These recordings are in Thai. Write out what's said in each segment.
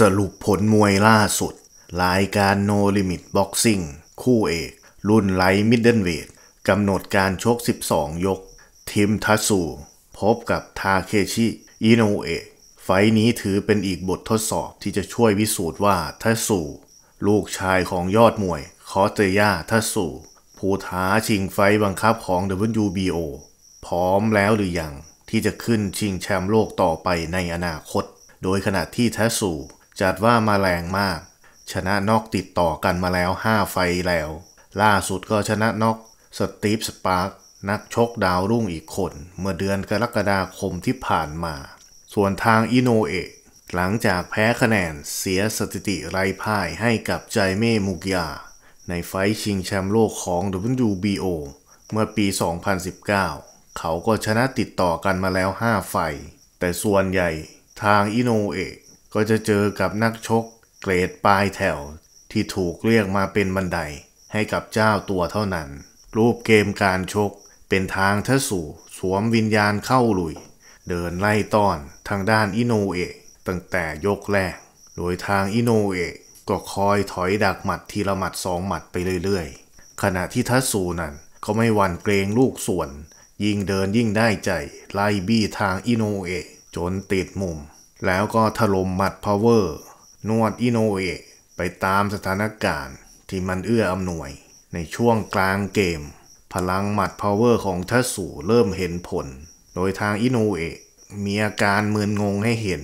สรุปผลมวยล่าสุด รายการโนลิมิตบ็อกซิ่งคู่เอก รุ่นไลท์มิดเดิลเวทกำหนดการชก 12 ยก ทิมทัสู พบกับทาเคชิ อิโนเอะ ไฟนี้ถือเป็นอีกบททดสอบที่จะช่วยวิสูจน์ว่าทัสูลูกชายของยอดมวยคอเตย่าทัสูผู้ท้าชิงไฟบังคับของ WBO พร้อมแล้วหรือยัง ที่จะขึ้นชิงแชมป์โลกต่อไปในอนาคต โดยขณะที่ทัสูจัดว่ามาแรงมาก ชนะนอกติดต่อกันมาแล้ว 5 ไฟแล้ว ล่าสุดก็ชนะนอก สตีฟสปาร์กนักชกดาวรุ่งอีกคน เมื่อเดือนกรกฎาคมที่ผ่านมา ส่วนทางอิโนเอะหลังจากแพ้คะแนนเสียสถิติไร้พ่ายให้กับใจเม่มุกยา ในไฟชิงแชมป์โลกของ WBO เมื่อปี 2019 เขาก็ชนะติดต่อกันมาแล้ว 5 ไฟแต่ส่วนใหญ่ทางอิโนเอะก็จะเจอกับนักชกเกรดปลายแถวที่ถูกเรียกมาเป็นบันไดให้กับเจ้าตัวเท่านั้น รูปเกมการชกเป็นทางทะสู่สวมวิญญาณเข้าลุย เดินไล่ต้อนทางด้านอิโนเอะตั้งแต่ยกแรก โดยทางอิโนเอะก็คอยถอยดักหมัดทีละหมัดสองหมัดไปเรื่อยๆ ขณะที่ทัสูนั้นก็ไม่หวั่นเกรงลูกส่วน ยิ่งเดินยิ่งได้ใจไล่บี้ทางอิโนเอะจนติดมุมแล้วก็ถล่มหมัดพาวเวอร์ นวดอินโนเอะไปตามสถานการณ์ที่มันเอื้ออำนวย ในช่วงกลางเกม พลังหมัดพาวเวอร์ของทัสูเริ่มเห็นผล โดยทางอินโนเอะมีอาการมึนงงให้เห็น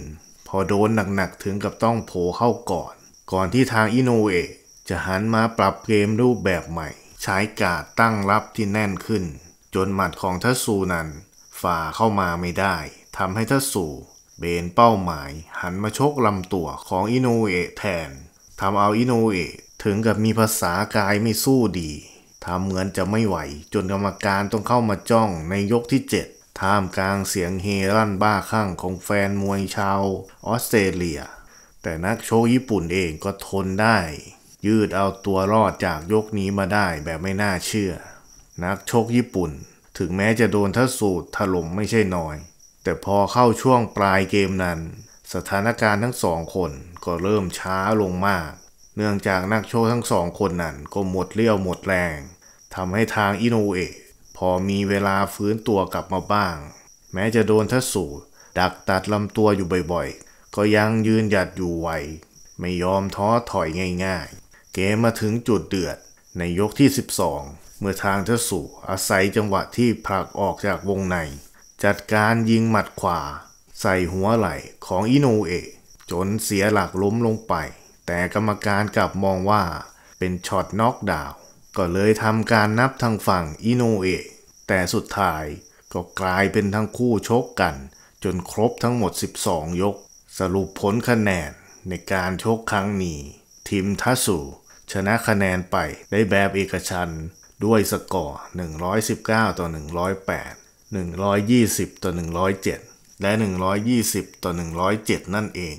พอโดนหนักๆถึงกับต้องโผเข้าก่อน ก่อนที่ทางอินโนเอะจะหันมาปรับเกมรูปแบบใหม่ ใช้กาดตั้งรับที่แน่นขึ้น จนหมัดของทัสูนั้นฝ่าเข้ามาไม่ได้ทำให้ทัสูเบนเป้าหมาย หันมาชกลำตัวของอินูเอะแทนทำเอาอินูเอะถึงกับมีภาษากายไม่สู้ดีทำเหมือนจะไม่ไหว จนกรรมการต้องเข้ามาจ้องในยกที่ 7ท่ามกลางเสียงเฮรั่นบ้าคลั่งของแฟนมวยชาวออสเตรเลีย แต่นักโชกญี่ปุ่นเองก็ทนได้ ยืดเอาตัวรอดจากยกนี้มาได้แบบไม่น่าเชื่อ นักชกญี่ปุ่นถึงแม้จะโดนทัศสูตรถล่มไม่ใช่น้อยแต่พอเข้าช่วงปลายเกมนั้น สถานการณ์ทั้งสองคนก็เริ่มช้าลงมาก เนื่องจากนักโชว์ทั้งสองคนนั้นก็หมดเลี้ยวหมดแรงทำให้ทางอินโเอ พอมีเวลาฟื้นตัวกลับมาบ้าง แม้จะโดนทัสูดักตัดลำตัวอยู่บ่อยๆ ก็ยังยืนหยัดอยู่ไหวไม่ยอมท้อถอยง่ายๆ เกมมาถึงจุดเดือด ในยกที่ 12 เมื่อทางทัสูอาศัยจังหวะที่ผลักออกจากวงในจัดการยิงหมัดขวาใส่หัวไหล่ของอิโนเอะจนเสียหลักล้มลงไป แต่กรรมการกลับมองว่าเป็นช็อตน็อกดาว ก็เลยทำการนับทางฝั่งอิโนเอะแต่สุดท้ายก็กลายเป็นทั้งคู่ชกกัน จนครบทั้งหมด 12 ยก สรุปผลคะแนนในการชกครั้งนี้ทีมทัสุชนะคะแนนไปได้แบบเอกชันด้วยสกอร์ 119ต่อ108 120ต่อ107 และ 120ต่อ107 นั่นเอง